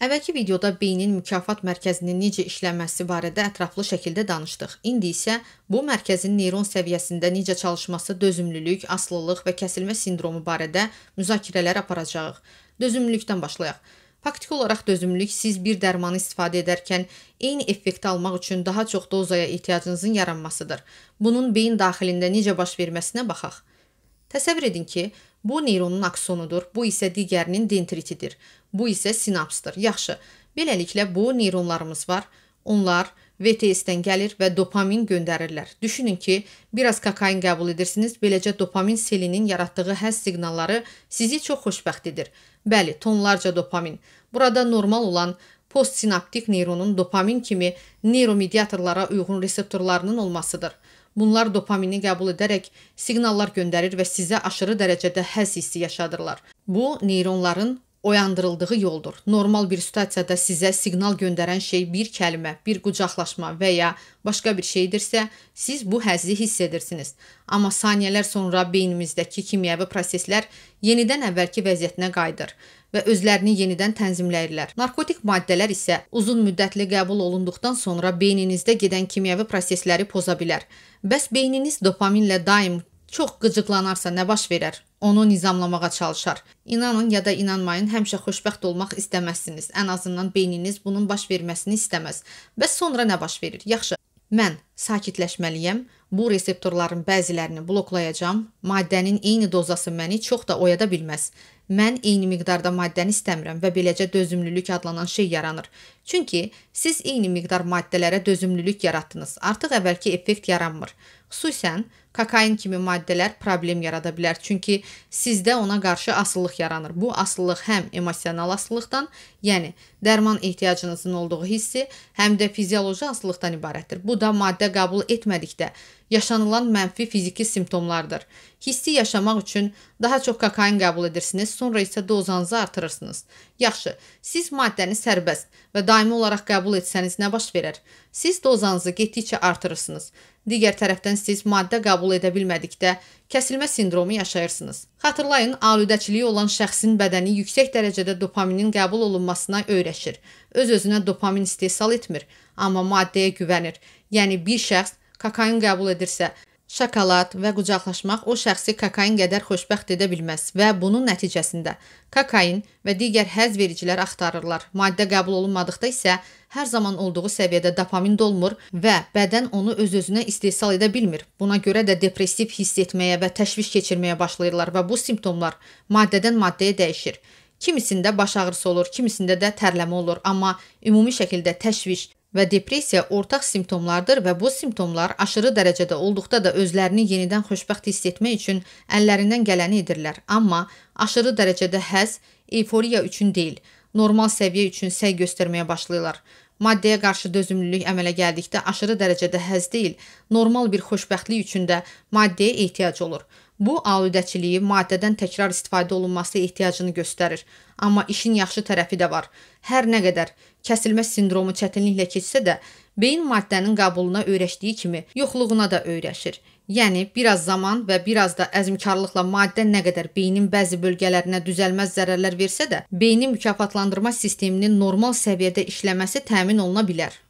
Əvvəlki videoda beynin mükafat mərkəzinin necə işləməsi barədə ətraflı şəkildə danışdıq. İndi isə bu mərkəzin neyron səviyyəsində necə çalışması, dözümlülük, asılılıq və kəsilmə sindromu barədə müzakirələr aparacağıq. Dözümlülükdən başlayaq. Faktiki olaraq dözümlülük siz bir dərmanı istifadə edərkən eyni effekti almaq üçün daha çox dozaya ehtiyacınızın yaranmasıdır. Bunun beyin daxilində necə baş verməsinə baxaq. Təsəvvür edin ki, bu neyronun aksonudur, bu isə digərinin dendritidir. Bu isə sinapsdır. Yaxşı. Beləliklə bu neyronlarımız var. Onlar VTS-dən gəlir və dopamin göndərirlər. Düşünün ki, biraz kokain qəbul edirsiniz, beləcə dopamin selinin yaratdığı həzz siqnalları sizi çox xoşbəxt edir. Bəli, tonlarca dopamin. Burada normal olan postsinaptik neyronun dopamin kimi neyromediatorlara uyğun reseptorlarının olmasıdır. Bunlar dopamini qəbul edərək siqnallar göndərir və sizə aşırı dərəcədə həzz hissi yaşadırlar. Bu neyronların oyandırıldığı yoldur. Normal bir situasiyada sizə siqnal göndərən şey bir kəlmə, bir qucaqlaşma və ya başqa bir şeydirsə, siz bu həzzi hiss edirsiniz. Amma saniyələr sonra beynimizdəki kimyəvi proseslər yenidən əvvəlki vəziyyətinə qayıdır və özlərini yenidən tənzimləyirlər. Narkotik maddələr isə uzun müddətli qəbul olunduqdan sonra beyninizdə gedən kimyəvi prosesləri poza bilər. Bəs beyniniz dopaminlə daim Çox qıcıqlanarsa nə baş verər? Onu nizamlamağa çalışar. İnanın ya da inanmayın, həmişə xoşbəxt olmaq istəməzsiniz. Ən azından beyniniz bunun baş verməsini istəməz. Bəs sonra nə baş verir? Yaxşı. Mən sakitləşməliyəm. Bu reseptorların bəzilərini bloklayacağam. Maddənin eyni dozası məni çox da oyada bilməz. Mən eyni miqdarda maddəni istəmirəm və beləcə dözümlülük adlanan şey yaranır. Çünki siz eyni miqdar maddələrə dözümlülük yaratdınız. Artıq əvvəlki effekt yaranmır. Xüsusən kokain kimi maddələr problem yarada bilər. Çünki sizdə ona qarşı asılılıq yaranır. Bu asılılıq həm emosional asılılıqdan, yəni dərman ehtiyacınızın olduğu hissi, həm də fizioloji asılılıqdan ibarətdir. Bu da maddə həyata qəbul etmədikdə yaşanılan mənfi fiziki simptomlardır. Hissi yaşamaq üçün daha çox kokain qəbul edirsiniz, sonra isə dozanızı artırırsınız. Yaxşı, siz maddəni sərbəst və daimi olaraq qəbul etsəniz nə baş verər? Siz dozanızı getdikcə artırırsınız. Digər tərəfdən siz maddə qəbul edə bilmədikdə kəsilmə sindromu yaşayırsınız. Xatırlayın, aludəçiliyi olan şəxsin bədəni yüksək dərəcədə dopaminin qəbul olunmasına öyrəşir. Öz-özünə dopamin istehsal etmir amma maddəyə güvənir. Yəni bir şəxs kokain qəbul edirsə, şokolad və qucaqlaşmaq o şəxsi kokain qədər xoşbəxt edə bilməz və bunun nəticəsində kokain və digər həzz vericilər axtarırlar. Maddə qəbul olunmadıqda isə hər zaman olduğu səviyyədə dopamin dolmur və bədən onu öz-özünə istehsal edə bilmir. Buna görə də depressiv hiss etməyə və təşviş keçirməyə başlayırlar və bu simptomlar maddədən maddəyə dəyişir. Kimisində baş ağrısı olur, kimisində də tərləmə olur, amma ümumi şəkildə təşviş, və depressiya ortaq simptomlardır və bu simptomlar aşırı dərəcədə olduqda da özlərini yenidən xoşbəxt hiss etmək üçün əllərindən gələni edirlər. Amma aşırı dərəcədə həzz eyforiya üçün deyil, normal səviyyə üçün səy göstərməyə başlayırlar. Maddəyə qarşı dözümlülük əmələ gəldikdə aşırı dərəcədə həzz deyil, normal bir xoşbəxtlik üçün də maddəyə ehtiyac olur. Bu aludəçiliyi maddədən təkrar istifadə olunması ehtiyacını göstərir. Amma işin yaxşı tərəfi də var. Hər nə qədər kəsilmə sindromu çətinliklə keçsə də, beyin maddənin qəbuluna öyrəşdiyi kimi yoxluğuna da öyrəşir. Yəni bir az zaman və bir az da əzmkarlıqla maddə nə qədər beynin bəzi bölgələrinə düzəlməz zərərlər versə də, beyni mükafatlandırma sisteminin normal səviyyədə işləməsi təmin oluna bilər.